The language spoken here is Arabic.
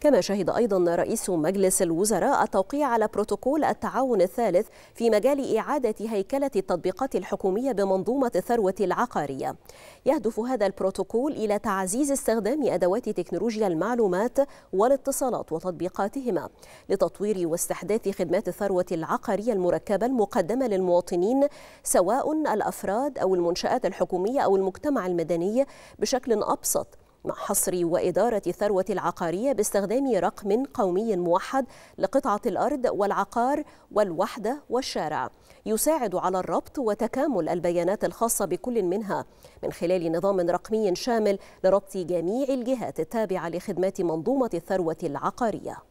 كما شهد أيضا رئيس مجلس الوزراء التوقيع على بروتوكول التعاون الثالث في مجال إعادة هيكلة التطبيقات الحكومية بمنظومة الثروة العقارية يهدف هذا البروتوكول إلى تعزيز استخدام أدوات تكنولوجيا المعلومات والاتصالات وتطبيقاتهما لتطوير واستحداث خدمات الثروة العقارية المركبة المقدمة للمواطنين سواء الأفراد أو المنشآت الحكومية أو المجتمع المدني بشكل أبسط مع حصر وإدارة الثروة العقارية باستخدام رقم قومي موحد لقطعة الأرض والعقار والوحدة والشارع يساعد على الربط وتكامل البيانات الخاصة بكل منها من خلال نظام رقمي شامل لربط جميع الجهات التابعة لخدمات منظومة الثروة العقارية